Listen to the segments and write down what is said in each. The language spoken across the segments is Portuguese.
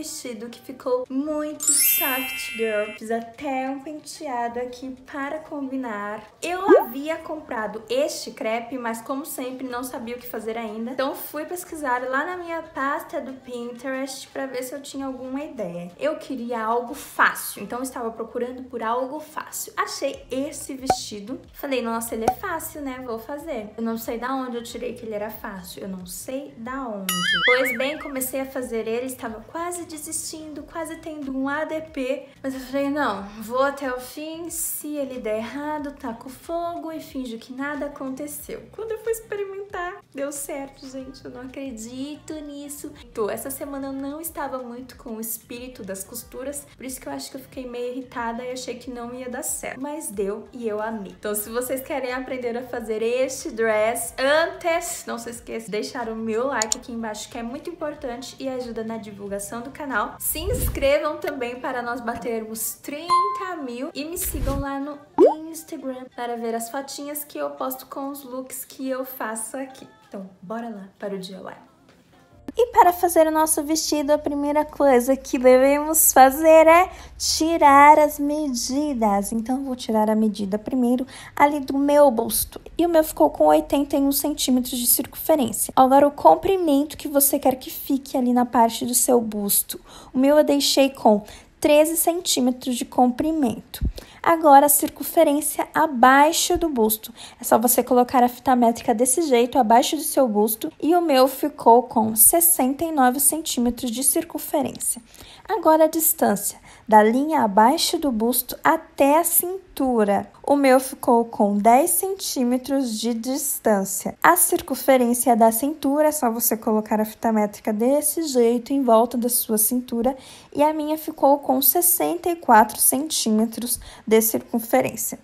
vestido que ficou muito soft girl. Fiz até um penteado aqui para combinar. Eu havia comprado este crepe, mas como sempre não sabia o que fazer ainda. Então fui pesquisar lá na minha pasta do Pinterest para ver se eu tinha alguma ideia. Eu queria algo fácil, então estava procurando por algo fácil. Achei esse vestido. Falei, nossa, ele é fácil, né? Vou fazer. Eu não sei da onde eu tirei que ele era fácil. Eu não sei da onde. Pois bem, comecei a fazer ele, estava quase desistindo, quase tendo um ADP. Mas eu falei, não, vou até o fim, se ele der errado, taco fogo e finjo que nada aconteceu. Quando eu fui experimentar, deu certo, gente, eu não acredito nisso. Então, essa semana eu não estava muito com o espírito das costuras, por isso que eu acho que eu fiquei meio irritada e achei que não ia dar certo. Mas deu e eu amei. Então, se vocês querem aprender a fazer este dress antes, não se esqueça de deixar o meu like aqui embaixo, que é muito importante e ajuda na divulgação do do canal. Se inscrevam também para nós batermos 30 mil e me sigam lá no Instagram para ver as fotinhas que eu posto com os looks que eu faço aqui. Então, bora lá para o DIY. E para fazer o nosso vestido, a primeira coisa que devemos fazer é tirar as medidas. Então, vou tirar a medida primeiro ali do meu busto. E o meu ficou com 81 centímetros de circunferência. Agora, o comprimento que você quer que fique ali na parte do seu busto. O meu eu deixei com 13 centímetros de comprimento. Agora, a circunferência abaixo do busto. É só você colocar a fita métrica desse jeito, abaixo do seu busto, e o meu ficou com 69 centímetros de circunferência. Agora, a distância da linha abaixo do busto até a cintura. O meu ficou com 10 centímetros de distância. A circunferência da cintura é só você colocar a fita métrica desse jeito em volta da sua cintura e a minha ficou com 64 centímetros de circunferência.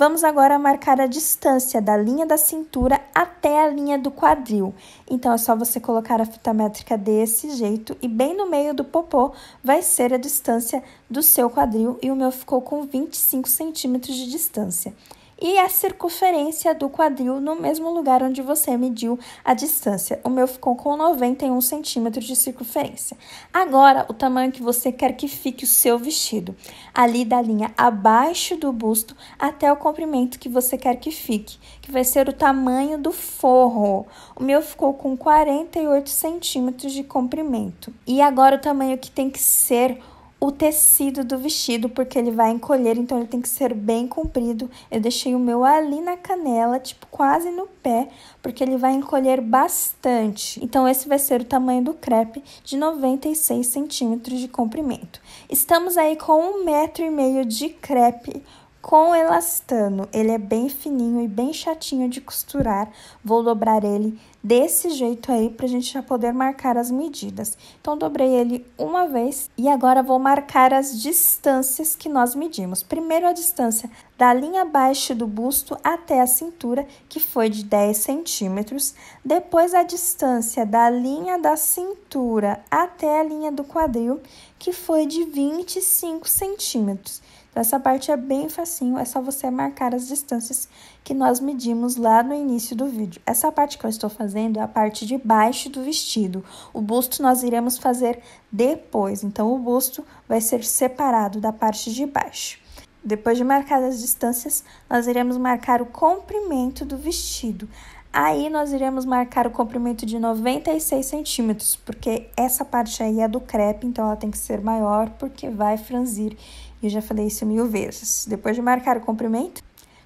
Vamos agora marcar a distância da linha da cintura até a linha do quadril. Então, é só você colocar a fita métrica desse jeito e bem no meio do popô vai ser a distância do seu quadril e o meu ficou com 25 centímetros de distância e a circunferência do quadril no mesmo lugar onde você mediu a distância. O meu ficou com 91 centímetros de circunferência. Agora, o tamanho que você quer que fique o seu vestido, ali da linha abaixo do busto até o comprimento que você quer que fique, que vai ser o tamanho do forro. O meu ficou com 48 centímetros de comprimento. E agora o tamanho que tem que ser o tecido do vestido, porque ele vai encolher, então ele tem que ser bem comprido. Eu deixei o meu ali na canela, tipo quase no pé, porque ele vai encolher bastante. Então esse vai ser o tamanho do crepe, de 96 centímetros de comprimento. Estamos aí com um metro e meio de crepe, com elastano. Ele é bem fininho e bem chatinho de costurar. Vou dobrar ele desse jeito aí pra gente já poder marcar as medidas. Então, dobrei ele uma vez e agora vou marcar as distâncias que nós medimos. Primeiro, a distância da linha baixa do busto até a cintura, que foi de 10 centímetros. Depois, a distância da linha da cintura até a linha do quadril, que foi de 25 centímetros. Então, essa parte é bem facinho, é só você marcar as distâncias que nós medimos lá no início do vídeo. Essa parte que eu estou fazendo é a parte de baixo do vestido. O busto nós iremos fazer depois, então o busto vai ser separado da parte de baixo. Depois de marcar as distâncias, nós iremos marcar o comprimento do vestido. Aí nós iremos marcar o comprimento de 96 centímetros, porque essa parte aí é do crepe, então ela tem que ser maior, porque vai franzir eu já falei isso mil vezes. Depois de marcar o comprimento,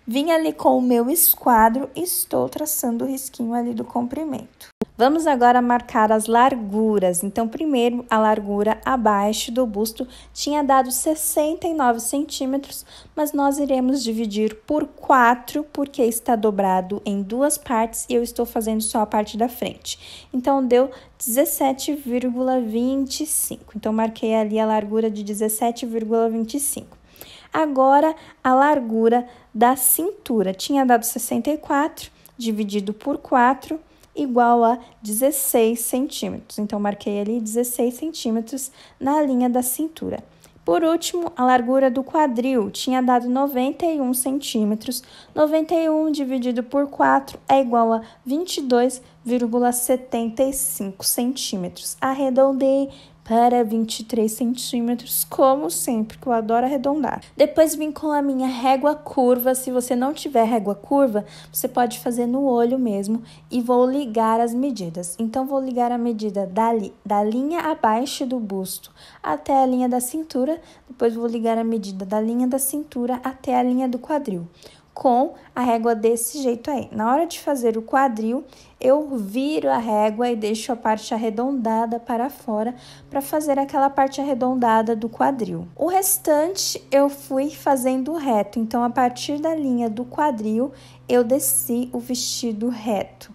vim ali com o meu esquadro e estou traçando o risquinho ali do comprimento. Vamos agora marcar as larguras. Então, primeiro, a largura abaixo do busto tinha dado 69 centímetros, mas nós iremos dividir por 4, porque está dobrado em duas partes e eu estou fazendo só a parte da frente. Então, deu 17,25. Então, marquei ali a largura de 17,25. Agora, a largura da cintura tinha dado 64, dividido por 4 igual a 16 centímetros. Então, marquei ali 16 centímetros na linha da cintura. Por último, a largura do quadril tinha dado 91 centímetros. 91 dividido por 4 é igual a 22,75 centímetros. Arredondei para 23 centímetros, como sempre, que eu adoro arredondar. Depois vim com a minha régua curva. Se você não tiver régua curva, você pode fazer no olho mesmo e vou ligar as medidas. Então, vou ligar a medida dali, da linha abaixo do busto até a linha da cintura, depois vou ligar a medida da linha da cintura até a linha do quadril com a régua desse jeito aí. Na hora de fazer o quadril, eu viro a régua e deixo a parte arredondada para fora para fazer aquela parte arredondada do quadril. O restante eu fui fazendo reto, então a partir da linha do quadril eu desci o vestido reto.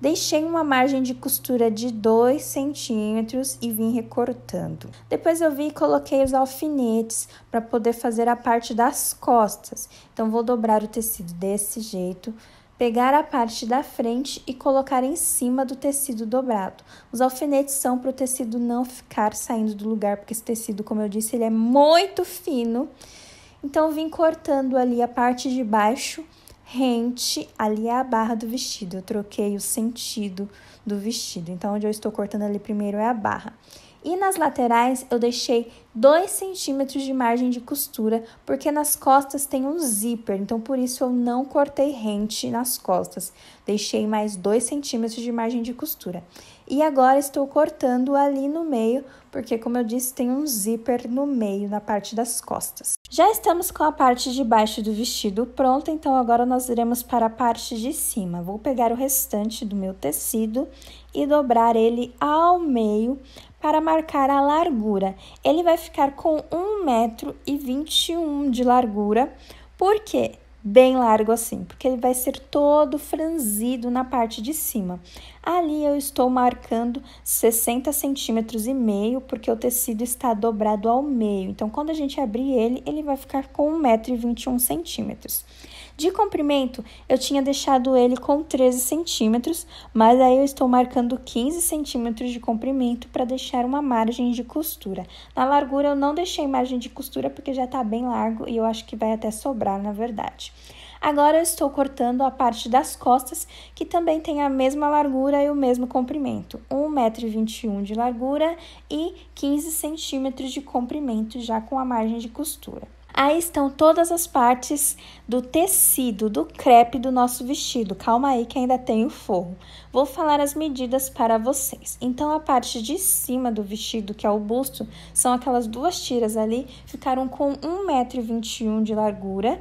Deixei uma margem de costura de 2 centímetros e vim recortando. Depois eu vi e coloquei os alfinetes para poder fazer a parte das costas. Então, vou dobrar o tecido desse jeito, Pegar a parte da frente e colocar em cima do tecido dobrado. Os alfinetes são para o tecido não ficar saindo do lugar, porque esse tecido, como eu disse, ele é muito fino. Então, vim cortando ali a parte de baixo, rente ali é a barra do vestido. Eu troquei o sentido do vestido. Então, onde eu estou cortando ali primeiro é a barra. E nas laterais eu deixei 2 centímetros de margem de costura, porque nas costas tem um zíper, então por isso eu não cortei rente nas costas. Deixei mais 2 centímetros de margem de costura. E agora estou cortando ali no meio, porque como eu disse, tem um zíper no meio, na parte das costas. Já estamos com a parte de baixo do vestido pronta, então agora nós iremos para a parte de cima. Vou pegar o restante do meu tecido e dobrar ele ao meio para marcar a largura. Ele vai ficar com 1,21 m de largura. Por quê? Bem largo assim, porque ele vai ser todo franzido na parte de cima. Ali eu estou marcando 60 centímetros e meio, porque o tecido está dobrado ao meio. Então, quando a gente abrir ele, ele vai ficar com 1,21 m. De comprimento, eu tinha deixado ele com 13 centímetros, mas aí eu estou marcando 15 centímetros de comprimento para deixar uma margem de costura. Na largura, eu não deixei margem de costura porque já está bem largo e eu acho que vai até sobrar, na verdade. Agora eu estou cortando a parte das costas, que também tem a mesma largura e o mesmo comprimento, 1,21m de largura e 15 centímetros de comprimento, já com a margem de costura. Aí estão todas as partes do tecido, do crepe do nosso vestido. Calma aí que ainda tem o forro. Vou falar as medidas para vocês. Então, a parte de cima do vestido, que é o busto, são aquelas duas tiras ali, ficaram com 1,21m de largura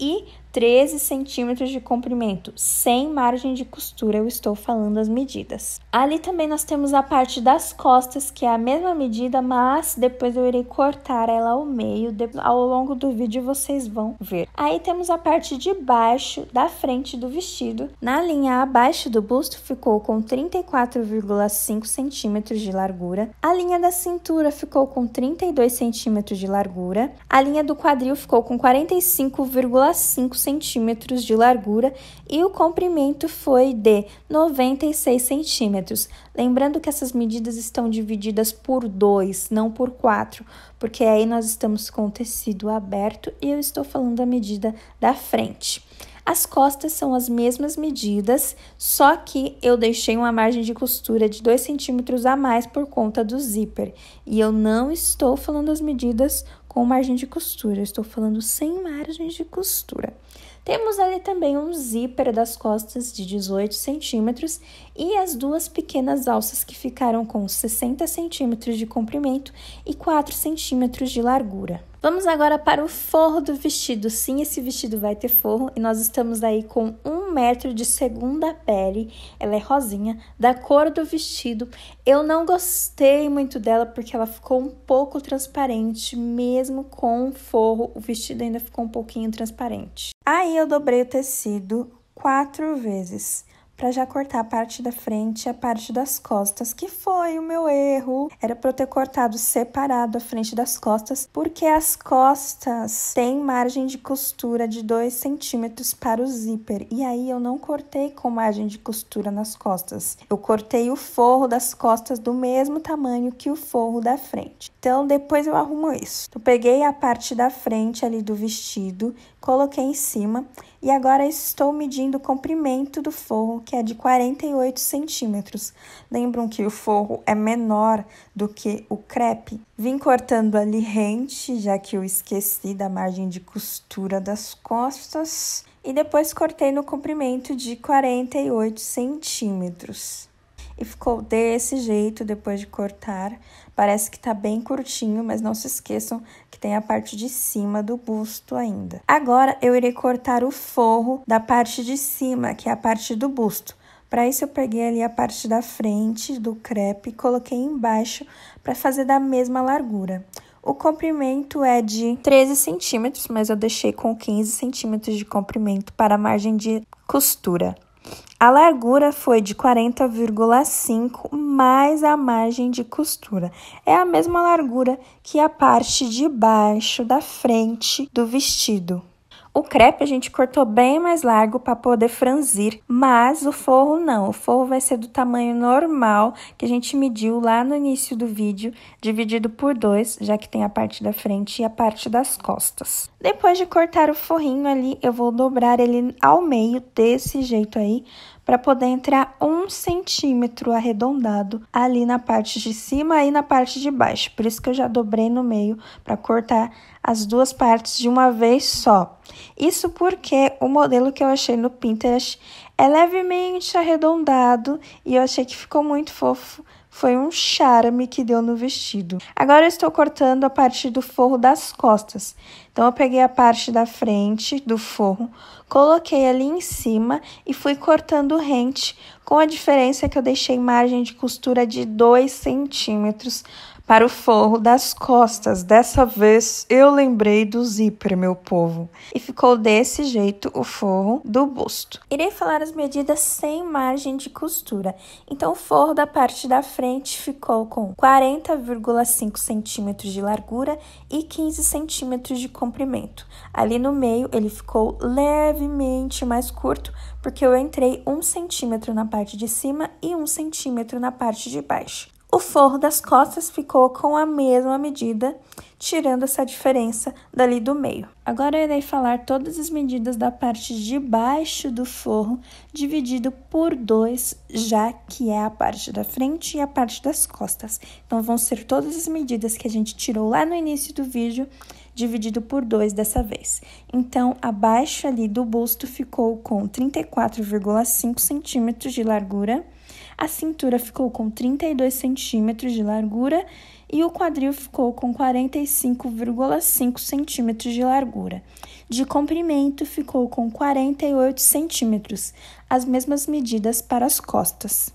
e 13 centímetros de comprimento, sem margem de costura, eu estou falando as medidas. Ali também nós temos a parte das costas, que é a mesma medida, mas depois eu irei cortar ela ao meio, ao longo do vídeo vocês vão ver. Aí temos a parte de baixo da frente do vestido. Na linha abaixo do busto ficou com 34,5 centímetros de largura, a linha da cintura ficou com 32 centímetros de largura, a linha do quadril ficou com 45,5 1,5 centímetros de largura e o comprimento foi de 96 centímetros. Lembrando que essas medidas estão divididas por 2, não por 4, porque aí nós estamos com o tecido aberto e eu estou falando a medida da frente. As costas são as mesmas medidas, só que eu deixei uma margem de costura de 2 centímetros a mais por conta do zíper. E eu não estou falando as medidas com margem de costura. estou falando sem margem de costura. Temos ali também um zíper das costas de 18 centímetros e as duas pequenas alças que ficaram com 60 centímetros de comprimento e 4 centímetros de largura. Vamos agora para o forro do vestido. Sim, esse vestido vai ter forro e nós estamos aí com um metro de segunda pele. Ela é rosinha, da cor do vestido. Eu não gostei muito dela porque ela ficou um pouco transparente, mesmo com forro, o vestido ainda ficou um pouquinho transparente. Aí eu dobrei o tecido quatro vezes para já cortar a parte da frente e a parte das costas, que foi o meu erro. Era para eu ter cortado separado a frente das costas, porque as costas têm margem de costura de 2 centímetros para o zíper. E aí eu não cortei com margem de costura nas costas. Eu cortei o forro das costas do mesmo tamanho que o forro da frente. Então depois eu arrumo isso. Eu peguei a parte da frente ali do vestido, coloquei em cima e agora estou medindo o comprimento do forro, que é de 48 centímetros. Lembram que o forro é menor do que o crepe? Vim cortando ali rente, já que eu esqueci da margem de costura das costas, e depois cortei no comprimento de 48 centímetros e ficou desse jeito depois de cortar. Parece que tá bem curtinho, mas não se esqueçam que tem a parte de cima do busto ainda. Agora eu irei cortar o forro da parte de cima, que é a parte do busto. Para isso eu peguei ali a parte da frente do crepe e coloquei embaixo para fazer da mesma largura. O comprimento é de 13 centímetros, mas eu deixei com 15 centímetros de comprimento para a margem de costura. A largura foi de 40,5 mais a margem de costura. É a mesma largura que a parte de baixo da frente do vestido. O crepe a gente cortou bem mais largo para poder franzir, mas o forro não. O forro vai ser do tamanho normal que a gente mediu lá no início do vídeo, dividido por dois, já que tem a parte da frente e a parte das costas. Depois de cortar o forrinho ali, eu vou dobrar ele ao meio desse jeito aí, para poder entrar um centímetro arredondado ali na parte de cima e na parte de baixo. Por isso que eu já dobrei no meio para cortar as duas partes de uma vez só. Isso porque o modelo que eu achei no Pinterest é levemente arredondado e eu achei que ficou muito fofo foi um charme que deu no vestido. Agora eu estou cortando a parte do forro das costas. Então eu peguei a parte da frente do forro, coloquei ali em cima e fui cortando rente, com a diferença que eu deixei margem de costura de 2 centímetros para o forro das costas. Dessa vez eu lembrei do zíper, meu povo. E ficou desse jeito o forro do busto. Irei falar as medidas sem margem de costura. Então o forro da parte da frente ficou com 40,5 centímetros de largura e 15 centímetros de comprimento. Ali no meio ele ficou levemente mais curto porque eu entrei um centímetro na parte de cima e um centímetro na parte de baixo. O forro das costas ficou com a mesma medida, tirando essa diferença dali do meio. Agora eu irei falar todas as medidas da parte de baixo do forro, dividido por dois, já que é a parte da frente e a parte das costas. Então vão ser todas as medidas que a gente tirou lá no início do vídeo, dividido por 2 dessa vez. Então, abaixo ali do busto ficou com 34,5 centímetros de largura a cintura ficou com 32 centímetros de largura e o quadril ficou com 45,5 centímetros de largura. De comprimento ficou com 48 centímetros, as mesmas medidas para as costas.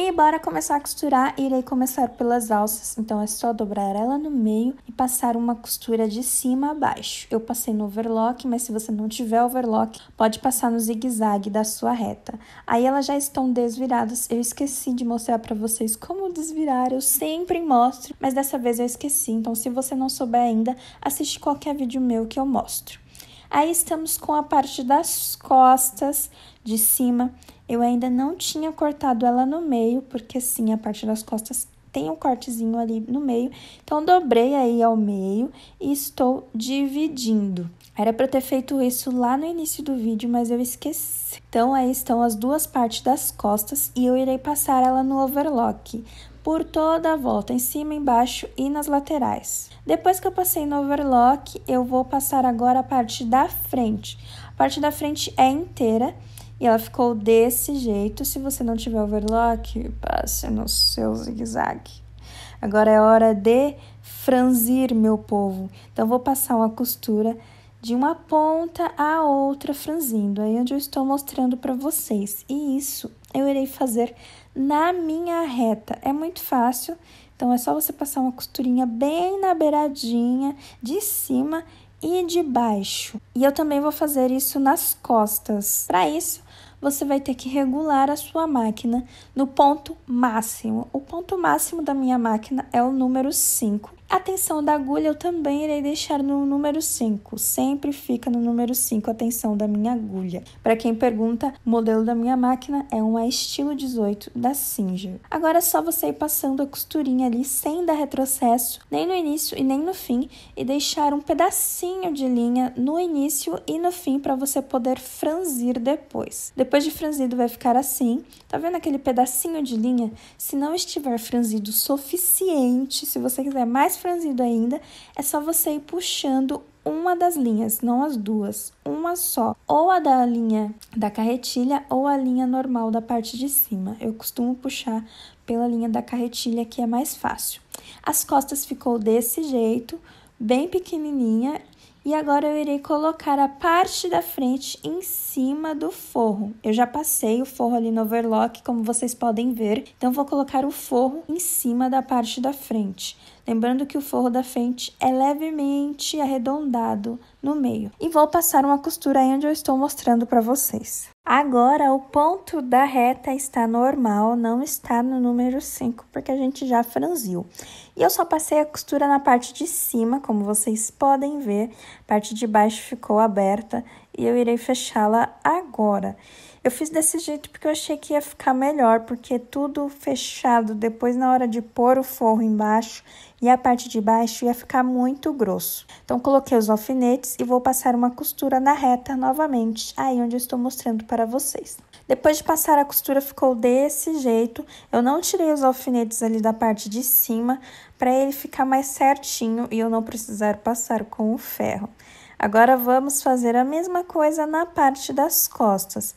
E bora começar a costurar. Irei começar pelas alças, então é só dobrar ela no meio e passar uma costura de cima a baixo. Eu passei no overlock, mas se você não tiver overlock, pode passar no zigue-zague da sua reta. Aí elas já estão desviradas. Eu esqueci de mostrar para vocês como desvirar, eu sempre mostro, mas dessa vez eu esqueci. Então, se você não souber ainda, assiste qualquer vídeo meu que eu mostro. Aí estamos com a parte das costas de cima. Eu ainda não tinha cortado ela no meio, porque sim, a parte das costas tem um cortezinho ali no meio. Então, dobrei aí ao meio e estou dividindo. Era para eu ter feito isso lá no início do vídeo, mas eu esqueci. Então, aí estão as duas partes das costas e eu irei passar ela no overlock por toda a volta, em cima, embaixo e nas laterais. Depois que eu passei no overlock, eu vou passar agora a parte da frente. A parte da frente é inteira e ela ficou desse jeito. Se você não tiver overlock, passe no seu zigue-zague. Agora é hora de franzir, meu povo. Então, vou passar uma costura de uma ponta a outra, franzindo. Aí, é onde eu estou mostrando para vocês. E isso eu irei fazer na minha reta. É muito fácil. Então, é só você passar uma costurinha bem na beiradinha, de cima e de baixo. E eu também vou fazer isso nas costas. Para isso, você vai ter que regular a sua máquina no ponto máximo. O ponto máximo da minha máquina é o número 5. A tensão da agulha eu também irei deixar no número 5. Sempre fica no número 5 a tensão da minha agulha. Para quem pergunta, o modelo da minha máquina é uma estilo 18 da Singer. Agora é só você ir passando a costurinha ali sem dar retrocesso, nem no início e nem no fim, e deixar um pedacinho de linha no início e no fim para você poder franzir depois. Depois de franzido vai ficar assim. Tá vendo aquele pedacinho de linha? Se não estiver franzido o suficiente, se você quiser mais franzido ainda, é só você ir puxando uma das linhas, não as duas, uma só, ou a da linha da carretilha ou a linha normal da parte de cima. Eu costumo puxar pela linha da carretilha que é mais fácil. As costas ficou desse jeito, bem pequenininha, e agora eu irei colocar a parte da frente em cima do forro. Eu já passei o forro ali no overlock, como vocês podem ver. Então, vou colocar o forro em cima da parte da frente. Lembrando que o forro da frente é levemente arredondado no meio. E vou passar uma costura aí onde eu estou mostrando para vocês. Agora, o ponto da reta está normal, não está no número 5, porque a gente já franziu. E eu só passei a costura na parte de cima, como vocês podem ver. A parte de baixo ficou aberta e eu irei fechá-la agora. Agora. Eu fiz desse jeito porque eu achei que ia ficar melhor, porque tudo fechado. Depois, na hora de pôr o forro embaixo e a parte de baixo, ia ficar muito grosso. Então, coloquei os alfinetes e vou passar uma costura na reta novamente, aí onde eu estou mostrando para vocês. Depois de passar a costura, ficou desse jeito. Eu não tirei os alfinetes ali da parte de cima, para ele ficar mais certinho e eu não precisar passar com o ferro. Agora, vamos fazer a mesma coisa na parte das costas.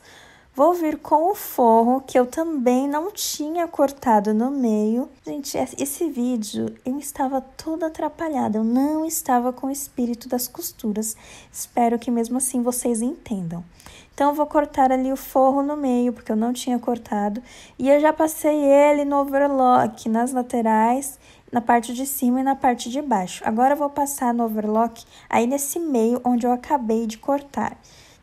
Vou vir com o forro que eu também não tinha cortado no meio. Gente, esse vídeo eu estava toda atrapalhada, eu não estava com o espírito das costuras. Espero que mesmo assim vocês entendam. Então eu vou cortar ali o forro no meio, porque eu não tinha cortado. E eu já passei ele no overlock, nas laterais, na parte de cima e na parte de baixo. Agora eu vou passar no overlock aí nesse meio onde eu acabei de cortar.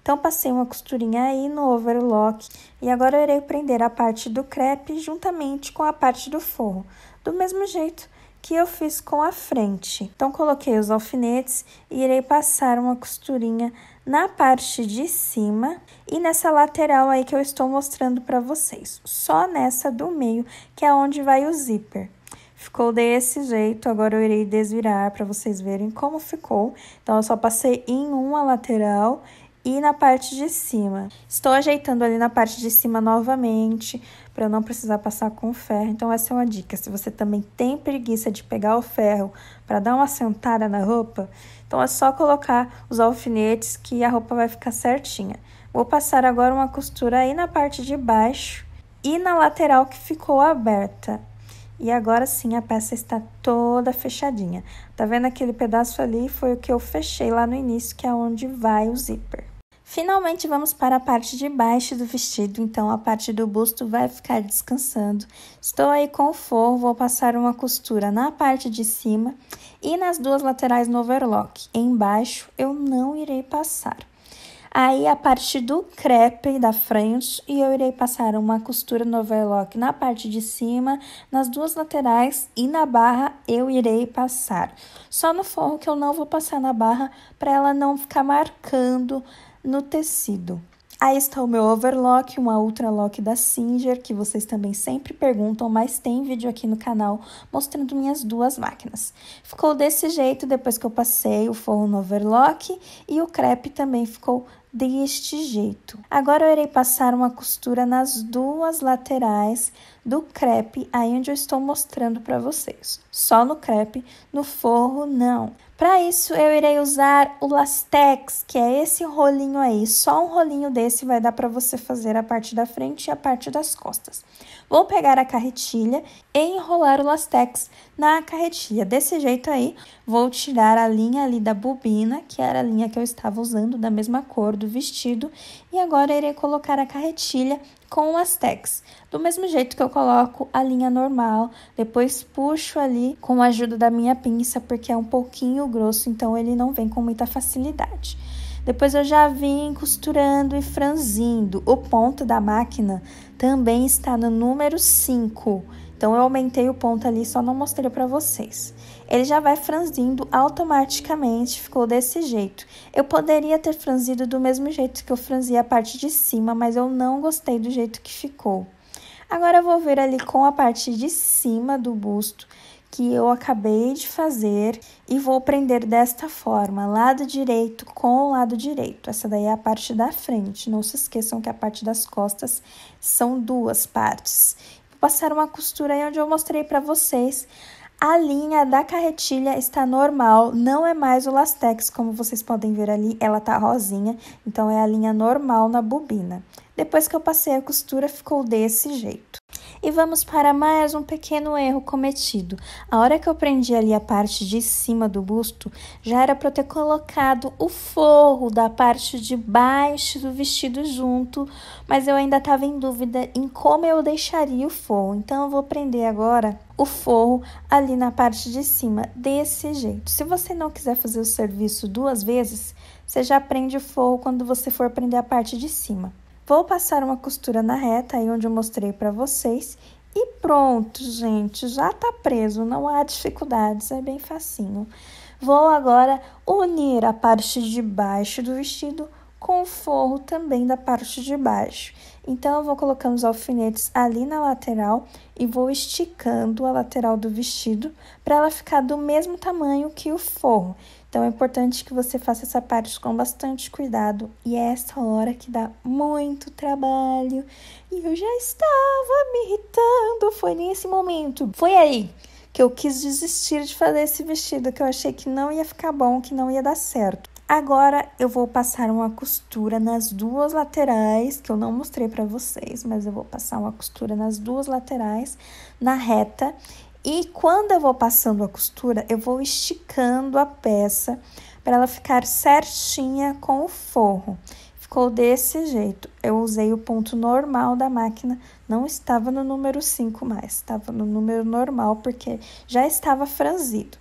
Então passei uma costurinha aí no overlock e agora eu irei prender a parte do crepe juntamente com a parte do forro, do mesmo jeito que eu fiz com a frente. Então coloquei os alfinetes e irei passar uma costurinha na parte de cima e nessa lateral aí que eu estou mostrando para vocês. Só nessa do meio, que é onde vai o zíper. Ficou desse jeito, agora eu irei desvirar para vocês verem como ficou. Então, eu só passei em uma lateral e na parte de cima. Estou ajeitando ali na parte de cima novamente, para eu não precisar passar com o ferro. Então essa é uma dica, se você também tem preguiça de pegar o ferro para dar uma sentada na roupa, então é só colocar os alfinetes que a roupa vai ficar certinha. Vou passar agora uma costura aí na parte de baixo e na lateral que ficou aberta. E agora sim a peça está toda fechadinha. Tá vendo aquele pedaço ali? Foi o que eu fechei lá no início, que é onde vai o zíper. Finalmente vamos para a parte de baixo do vestido, então a parte do busto vai ficar descansando. Estou aí com o forro, vou passar uma costura na parte de cima e nas duas laterais no overlock. Embaixo eu não irei passar. Aí a parte do crepe da frente e eu irei passar uma costura no overlock na parte de cima, nas duas laterais e na barra eu irei passar. Só no forro que eu não vou passar na barra para ela não ficar marcando no tecido. Aí está o meu overlock, uma ultralock da Singer, que vocês também sempre perguntam, mas tem vídeo aqui no canal mostrando minhas duas máquinas. Ficou desse jeito depois que eu passei o forro no overlock e o crepe também ficou deste jeito. Agora eu irei passar uma costura nas duas laterais do crepe, aí onde eu estou mostrando para vocês. Só no crepe, no forro não. Para isso eu irei usar o lastex, que é esse rolinho aí. Só um rolinho desse vai dar para você fazer a parte da frente e a parte das costas. Vou pegar a carretilha e enrolar o lastex na carretilha. Desse jeito aí, vou tirar a linha ali da bobina, que era a linha que eu estava usando, da mesma cor do vestido. E agora, irei colocar a carretilha com o lastex. Do mesmo jeito que eu coloco a linha normal, depois puxo ali com a ajuda da minha pinça, porque é um pouquinho grosso, então ele não vem com muita facilidade. Depois eu já vim costurando e franzindo. O ponto da máquina também está no número 5. Então eu aumentei o ponto ali, só não mostrei para vocês. Ele já vai franzindo automaticamente, ficou desse jeito. Eu poderia ter franzido do mesmo jeito que eu franzi a parte de cima, mas eu não gostei do jeito que ficou. Agora eu vou vir ali com a parte de cima do busto que eu acabei de fazer e vou prender desta forma, lado direito com o lado direito. Essa daí é a parte da frente. Não se esqueçam que a parte das costas são duas partes. Vou passar uma costura aí onde eu mostrei para vocês. A linha da carretilha está normal, não é mais o lastex, como vocês podem ver ali, ela tá rosinha, então é a linha normal na bobina. Depois que eu passei a costura, ficou desse jeito. E vamos para mais um pequeno erro cometido. A hora que eu prendi ali a parte de cima do busto, já era para ter colocado o forro da parte de baixo do vestido junto, mas eu ainda estava em dúvida em como eu deixaria o forro. Então eu vou prender agora o forro ali na parte de cima, desse jeito. Se você não quiser fazer o serviço duas vezes, você já prende o forro quando você for prender a parte de cima. Vou passar uma costura na reta, aí onde eu mostrei para vocês. E pronto, gente, já tá preso, não há dificuldades, é bem facinho. Vou agora unir a parte de baixo do vestido com o forro também da parte de baixo. Então, eu vou colocando os alfinetes ali na lateral e vou esticando a lateral do vestido para ela ficar do mesmo tamanho que o forro. Então é importante que você faça essa parte com bastante cuidado. E é essa hora que dá muito trabalho. E eu já estava me irritando. Foi nesse momento. Foi aí que eu quis desistir de fazer esse vestido, que eu achei que não ia ficar bom, que não ia dar certo. Agora eu vou passar uma costura nas duas laterais, que eu não mostrei para vocês, mas eu vou passar uma costura nas duas laterais, na reta, e quando eu vou passando a costura, eu vou esticando a peça para ela ficar certinha com o forro. Ficou desse jeito. Eu usei o ponto normal da máquina, não estava no número 5 mais, estava no número normal porque já estava franzido.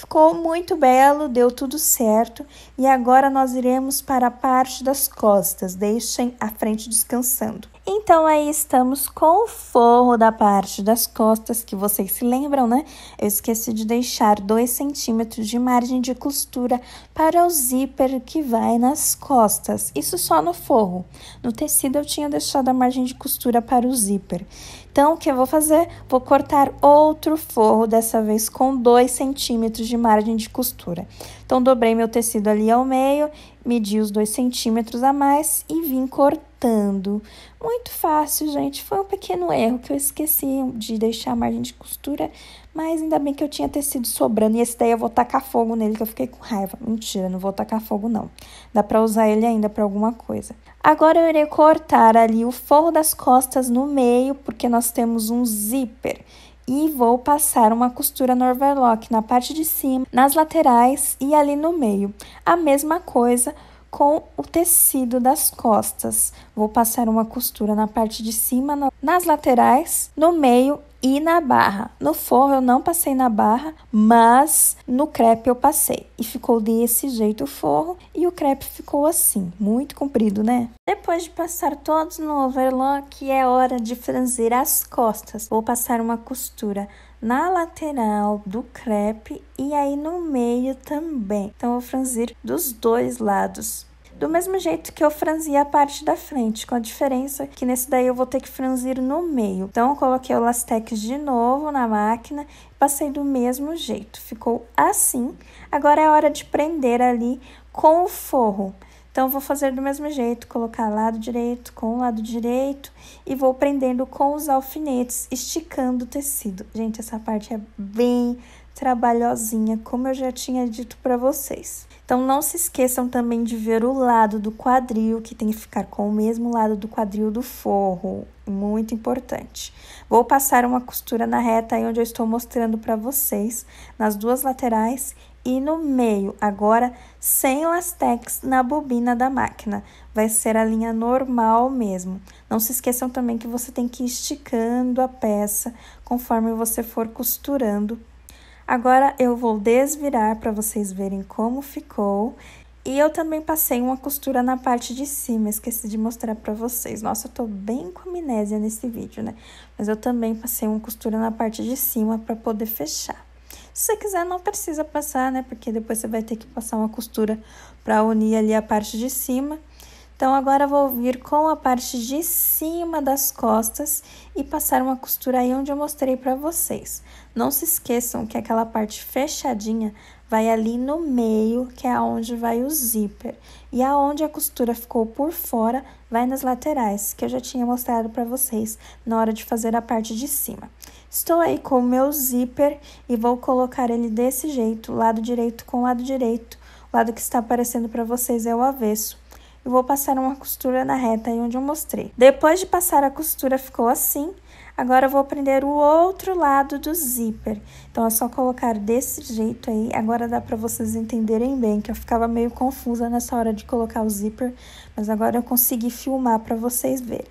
Ficou muito belo, deu tudo certo e agora nós iremos para a parte das costas. Deixem a frente descansando. Então aí estamos com o forro da parte das costas, que vocês se lembram, né? Eu esqueci de deixar 2 centímetros de margem de costura para o zíper que vai nas costas. Isso só no forro. No tecido eu tinha deixado a margem de costura para o zíper. Então, o que eu vou fazer? Vou cortar outro forro, dessa vez com 2 centímetros de margem de costura. Então, dobrei meu tecido ali ao meio Medi os dois centímetros a mais e vim cortando. Muito fácil, gente. Foi um pequeno erro que eu esqueci de deixar a margem de costura, mas ainda bem que eu tinha tecido sobrando. E esse daí eu vou tacar fogo nele, que eu fiquei com raiva. Mentira, não vou tacar fogo, não. Dá pra usar ele ainda pra alguma coisa. Agora eu irei cortar ali o forro das costas no meio, porque nós temos um zíper e vou passar uma costura no overlock na parte de cima, nas laterais e ali no meio. A mesma coisa com o tecido das costas. Vou passar uma costura na parte de cima, nas laterais, no meio e na barra. No forro eu não passei na barra, mas no crepe eu passei. E ficou desse jeito o forro e o crepe ficou assim, muito comprido, né? Depois de passar todos no overlock, é hora de franzir as costas. Vou passar uma costura na lateral do crepe e aí no meio também. Então, vou franzir dos dois lados do mesmo jeito que eu franzi a parte da frente, com a diferença que nesse daí eu vou ter que franzir no meio. Então, eu coloquei o Lastex de novo na máquina e passei do mesmo jeito. Ficou assim. Agora é hora de prender ali com o forro. Então, vou fazer do mesmo jeito, colocar lado direito com lado direito e vou prendendo com os alfinetes, esticando o tecido. Gente, essa parte é bem trabalhosinha, como eu já tinha dito para vocês. Então não se esqueçam também de ver o lado do quadril, que tem que ficar com o mesmo lado do quadril do forro, muito importante. Vou passar uma costura na reta aí onde eu estou mostrando para vocês, nas duas laterais e no meio, agora sem lastex na bobina da máquina. Vai ser a linha normal mesmo. Não se esqueçam também que você tem que ir esticando a peça conforme você for costurando Agora eu vou desvirar para vocês verem como ficou. E eu também passei uma costura na parte de cima, esqueci de mostrar para vocês. Nossa, eu tô bem com amnésia nesse vídeo, né? Mas eu também passei uma costura na parte de cima para poder fechar. Se você quiser, não precisa passar, né? Porque depois você vai ter que passar uma costura para unir ali a parte de cima. Então, agora vou vir com a parte de cima das costas e passar uma costura aí onde eu mostrei para vocês. Não se esqueçam que aquela parte fechadinha vai ali no meio, que é aonde vai o zíper. E aonde a costura ficou por fora, vai nas laterais, que eu já tinha mostrado para vocês na hora de fazer a parte de cima. Estou aí com o meu zíper e vou colocar ele desse jeito, lado direito com lado direito. O lado que está aparecendo para vocês é o avesso e vou passar uma costura na reta aí onde eu mostrei. Depois de passar a costura, ficou assim. Agora eu vou prender o outro lado do zíper. Então, é só colocar desse jeito aí. Agora dá pra vocês entenderem bem, que eu ficava meio confusa nessa hora de colocar o zíper. Mas agora eu consegui filmar pra vocês verem.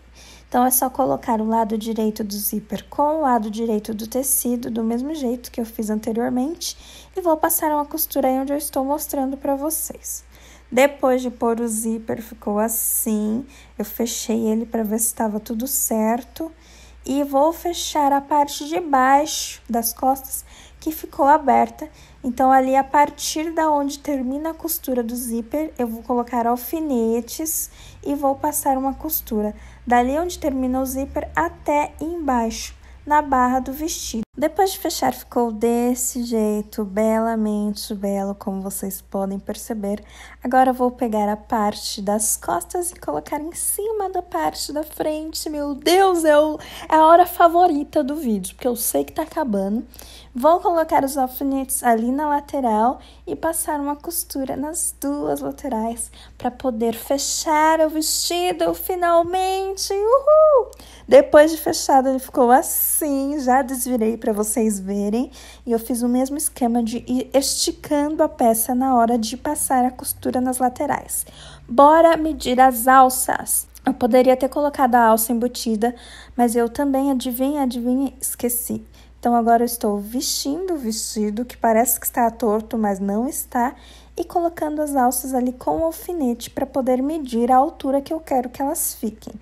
Então, é só colocar o lado direito do zíper com o lado direito do tecido, do mesmo jeito que eu fiz anteriormente. E vou passar uma costura aí onde eu estou mostrando pra vocês. Depois de pôr o zíper, ficou assim. Eu fechei ele para ver se estava tudo certo. E vou fechar a parte de baixo das costas que ficou aberta. Então, ali a partir da onde termina a costura do zíper, eu vou colocar alfinetes e vou passar uma costura. Dali onde termina o zíper até embaixo na barra do vestido. Depois de fechar, ficou desse jeito, belamente belo, como vocês podem perceber. Agora vou pegar a parte das costas e colocar em cima da parte da frente. Meu Deus, é, o, é a hora favorita do vídeo, porque eu sei que tá acabando. Vou colocar os alfinetes ali na lateral e passar uma costura nas duas laterais para poder fechar o vestido finalmente. Uhul! Depois de fechado, ele ficou assim, já desvirei para vocês verem. E eu fiz o mesmo esquema de ir esticando a peça na hora de passar a costura nas laterais. Bora medir as alças. Eu poderia ter colocado a alça embutida, mas eu também, adivinha, adivinha, esqueci. Então agora eu estou vestindo o vestido que parece que está torto, mas não está, e colocando as alças ali com o alfinete para poder medir a altura que eu quero que elas fiquem.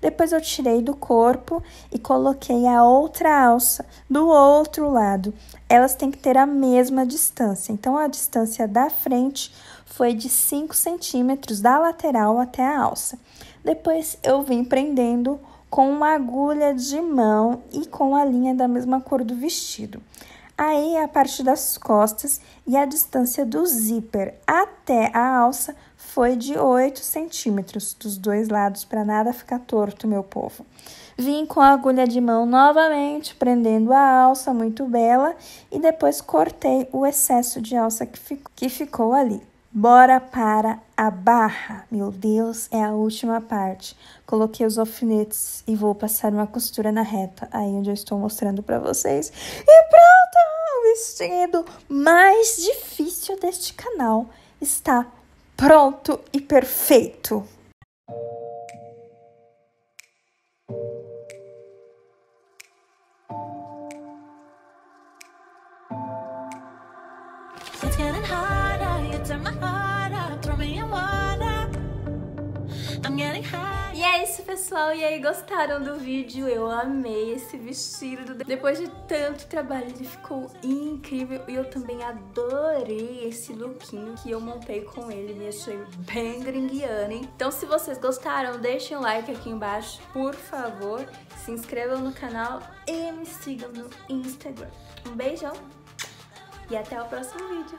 Depois eu tirei do corpo e coloquei a outra alça do outro lado. Elas têm que ter a mesma distância. Então a distância da frente foi de 5 centímetros da lateral até a alça. Depois eu vim prendendo com uma agulha de mão e com a linha da mesma cor do vestido. Aí a parte das costas e a distância do zíper até a alça foi de 8 centímetros dos dois lados, para nada ficar torto, meu povo. Vim com a agulha de mão novamente, prendendo a alça muito bela, e depois cortei o excesso de alça que, que ficou ali. Bora para a barra. Meu Deus, é a última parte. Coloquei os alfinetes e vou passar uma costura na reta, aí onde eu estou mostrando para vocês. E pronto! O vestido mais difícil deste canal está pronto e perfeito. pessoal, e aí gostaram do vídeo? Eu amei esse vestido, depois de tanto trabalho ele ficou incrível e eu também adorei esse lookinho que eu montei com ele, me achei bem gringuiana, Então se vocês gostaram, deixem um like aqui embaixo, por favor, se inscrevam no canal e me sigam no Instagram. Um beijão e até o próximo vídeo!